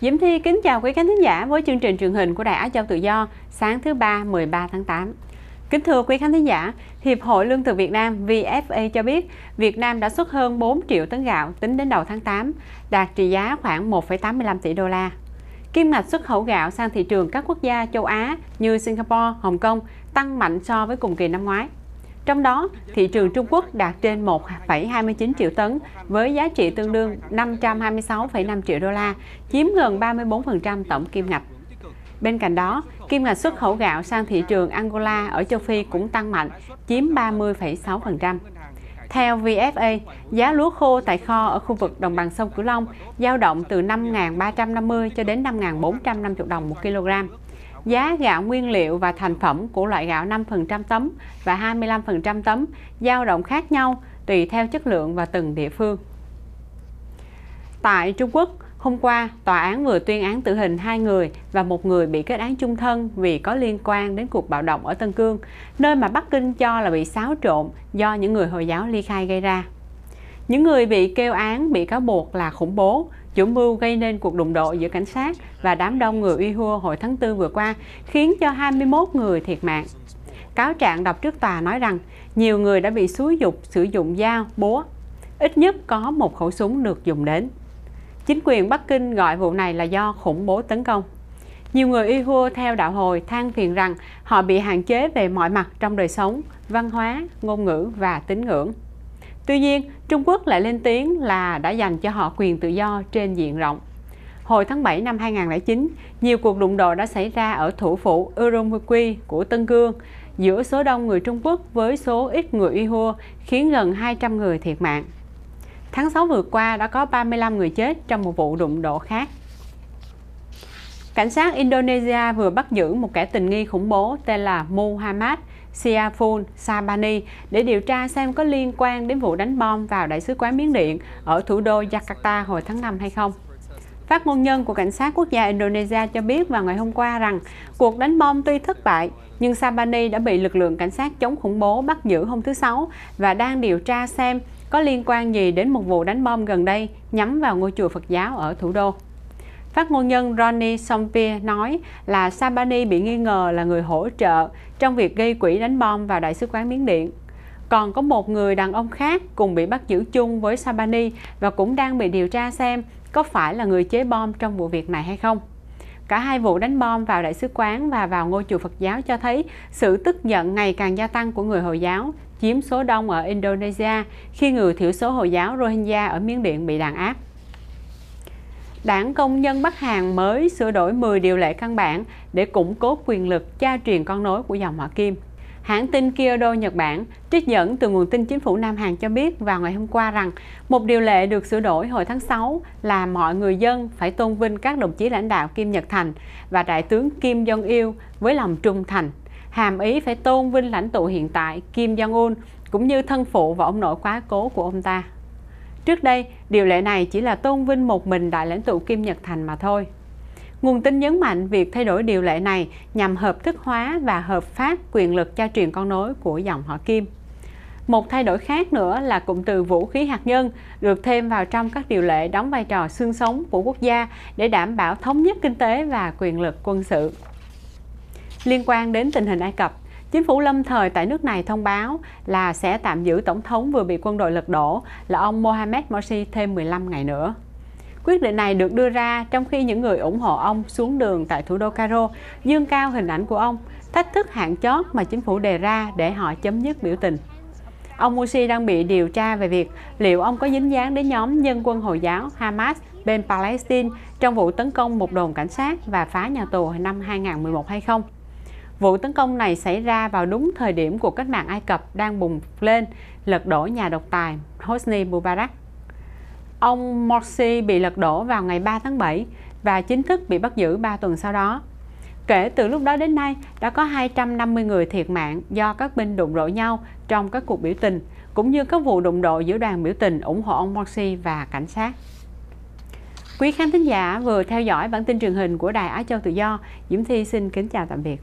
Diễm Thi kính chào quý khán thính giả với chương trình truyền hình của Đài Á Châu Tự Do sáng thứ ba 13 tháng 8. Kính thưa quý khán thính giả, Hiệp hội Lương thực Việt Nam VFA cho biết Việt Nam đã xuất hơn 4 triệu tấn gạo tính đến đầu tháng 8, đạt trị giá khoảng 1,85 tỷ đô la. Kim ngạch xuất khẩu gạo sang thị trường các quốc gia châu Á như Singapore, Hồng Kông tăng mạnh so với cùng kỳ năm ngoái. Trong đó, thị trường Trung Quốc đạt trên 1,29 triệu tấn với giá trị tương đương 526,5 triệu đô la, chiếm gần 34% tổng kim ngạch. Bên cạnh đó, kim ngạch xuất khẩu gạo sang thị trường Angola ở châu Phi cũng tăng mạnh, chiếm 30,6%. Theo VFA, giá lúa khô tại kho ở khu vực đồng bằng sông Cửu Long giao động từ 5.350 cho đến 5.450 đồng một kg giá gạo nguyên liệu và thành phẩm của loại gạo 5% tấm và 25% tấm dao động khác nhau tùy theo chất lượng và từng địa phương. Tại Trung Quốc, hôm qua, tòa án vừa tuyên án tử hình hai người và một người bị kết án chung thân vì có liên quan đến cuộc bạo động ở Tân Cương, nơi mà Bắc Kinh cho là bị xáo trộn do những người Hồi giáo ly khai gây ra. Những người bị kêu án bị cáo buộc là khủng bố, chủ mưu gây nên cuộc đụng độ giữa cảnh sát và đám đông người Uyghur hồi tháng 4 vừa qua, khiến cho 21 người thiệt mạng. Cáo trạng đọc trước tòa nói rằng nhiều người đã bị xúi dục sử dụng dao, búa. Ít nhất có một khẩu súng được dùng đến. Chính quyền Bắc Kinh gọi vụ này là do khủng bố tấn công. Nhiều người Uyghur theo đạo hồi than phiền rằng họ bị hạn chế về mọi mặt trong đời sống, văn hóa, ngôn ngữ và tín ngưỡng. Tuy nhiên, Trung Quốc lại lên tiếng là đã dành cho họ quyền tự do trên diện rộng. Hồi tháng 7 năm 2009, nhiều cuộc đụng độ đã xảy ra ở thủ phủ Urumqi của Tân Cương giữa số đông người Trung Quốc với số ít người Uyghur khiến gần 200 người thiệt mạng. Tháng 6 vừa qua đã có 35 người chết trong một vụ đụng độ khác. Cảnh sát Indonesia vừa bắt giữ một kẻ tình nghi khủng bố tên là Muhammad Siafun Sabani để điều tra xem có liên quan đến vụ đánh bom vào Đại sứ quán Miến Điện ở thủ đô Jakarta hồi tháng 5 hay không. Phát ngôn nhân của Cảnh sát Quốc gia Indonesia cho biết vào ngày hôm qua rằng cuộc đánh bom tuy thất bại, nhưng Sabani đã bị lực lượng cảnh sát chống khủng bố bắt giữ hôm thứ Sáu và đang điều tra xem có liên quan gì đến một vụ đánh bom gần đây nhắm vào ngôi chùa Phật giáo ở thủ đô. Phát ngôn nhân Ronnie Sompier nói là Sabani bị nghi ngờ là người hỗ trợ trong việc gây quỹ đánh bom vào Đại sứ quán Miến Điện. Còn có một người đàn ông khác cùng bị bắt giữ chung với Sabani và cũng đang bị điều tra xem có phải là người chế bom trong vụ việc này hay không. Cả hai vụ đánh bom vào đại sứ quán và vào ngôi chùa Phật giáo cho thấy sự tức giận ngày càng gia tăng của người Hồi giáo chiếm số đông ở Indonesia khi người thiểu số Hồi giáo Rohingya ở Miến Điện bị đàn áp. Đảng Công nhân Bắc Hàn mới sửa đổi 10 điều lệ căn bản để củng cố quyền lực cha truyền con nối của dòng họ Kim. Hãng tin Kyodo Nhật Bản trích dẫn từ nguồn tin chính phủ Nam Hàn cho biết vào ngày hôm qua rằng một điều lệ được sửa đổi hồi tháng 6 là mọi người dân phải tôn vinh các đồng chí lãnh đạo Kim Nhật Thành và Đại tướng Kim Jong-il với lòng trung thành. Hàm ý phải tôn vinh lãnh tụ hiện tại Kim Jong-un cũng như thân phụ và ông nội quá cố của ông ta. Trước đây, điều lệ này chỉ là tôn vinh một mình đại lãnh tụ Kim Nhật Thành mà thôi. Nguồn tin nhấn mạnh việc thay đổi điều lệ này nhằm hợp thức hóa và hợp pháp quyền lực cho truyền con nối của dòng họ Kim. Một thay đổi khác nữa là cụm từ vũ khí hạt nhân được thêm vào trong các điều lệ đóng vai trò xương sống của quốc gia để đảm bảo thống nhất kinh tế và quyền lực quân sự. Liên quan đến tình hình Ai Cập, Chính phủ lâm thời tại nước này thông báo là sẽ tạm giữ tổng thống vừa bị quân đội lật đổ là ông Mohamed Morsi thêm 15 ngày nữa. Quyết định này được đưa ra trong khi những người ủng hộ ông xuống đường tại thủ đô Cairo dương cao hình ảnh của ông, thách thức hạn chót mà chính phủ đề ra để họ chấm dứt biểu tình. Ông Morsi đang bị điều tra về việc liệu ông có dính dáng đến nhóm dân quân Hồi giáo Hamas bên Palestine trong vụ tấn công một đồn cảnh sát và phá nhà tù năm 2011 hay không. Vụ tấn công này xảy ra vào đúng thời điểm của cách mạng Ai Cập đang bùng lên, lật đổ nhà độc tài Hosni Mubarak. Ông Morsi bị lật đổ vào ngày 3 tháng 7 và chính thức bị bắt giữ 3 tuần sau đó. Kể từ lúc đó đến nay, đã có 250 người thiệt mạng do các binh đụng độ nhau trong các cuộc biểu tình, cũng như các vụ đụng độ giữa đoàn biểu tình ủng hộ ông Morsi và cảnh sát. Quý khán thính giả vừa theo dõi bản tin truyền hình của Đài Á Châu Tự Do. Diễm Thi xin kính chào tạm biệt.